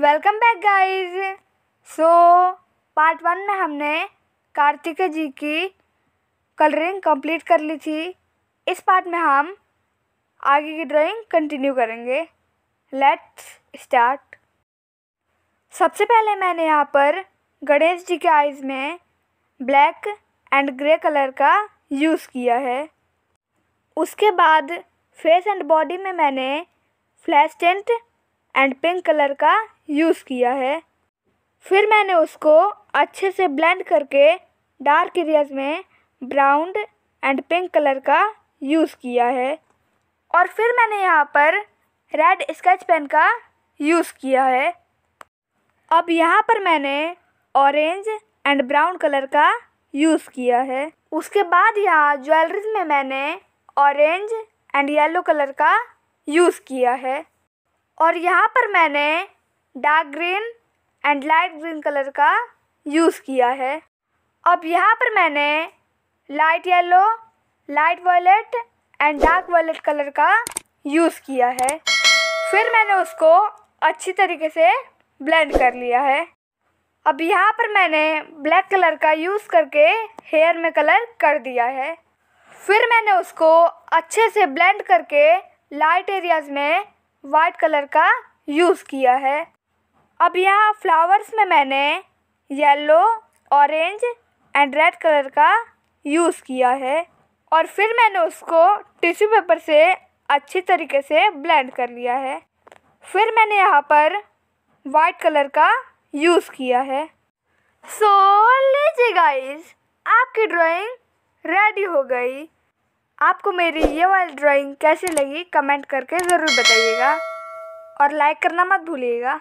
welcome back guys so part one में हमने कार्तिकेय जी की कलरिंग कंप्लीट कर ली थी इस पार्ट में हम आगे की ड्राइंग कंटिन्यू करेंगे लेट्स स्टार्ट सबसे पहले मैंने यहाँ पर गणेश जी के आइज़ में ब्लैक एंड ग्रे कलर का यूज़ किया है उसके बाद फेस एंड बॉडी में मैंने flesh tint and pink colour का यूज़ किया है फिर मैंने उसको अच्छे से ब्लेंड करके डार्क एरियाज में ब्राउन एंड पिंक कलर का यूज़ किया है और फिर मैंने यहाँ पर रेड स्केच पेन का यूज़ किया है अब यहाँ पर मैंने ऑरेंज एंड ब्राउन कलर का यूज़ किया है उसके बाद यहाँ ज्वेलरीज में मैंने ऑरेंज एंड येलो कलर का यूज़ किया है और यहाँ पर मैंने dark green and light green colour का यूज़ किया है अब यहाँ पर मैंने light yellow light violet and dark violet colour का यूज़ किया है फिर मैंने उसको अच्छी तरीके से ब्लेंड कर लिया है अब यहाँ पर मैंने ब्लैक कलर का यूज़ करके हेयर में कलर कर दिया है फिर मैंने उसको अच्छे से ब्लेंड करके लाइट एरियाज़ में वाइट कलर का यूज़ किया है अब यहाँ फ्लावर्स में मैंने yellow orange and red colour का यूज़ किया है और फिर मैंने उसको टिश्यू पेपर से अच्छी तरीके से ब्लेंड कर लिया है फिर मैंने यहाँ पर वाइट कलर का यूज़ किया है सो so, लीजिए गाइस आपकी ड्राइंग रेडी हो गई आपको मेरी ये वाली ड्राइंग कैसी लगी कमेंट करके ज़रूर बताइएगा और लाइक करना मत भूलिएगा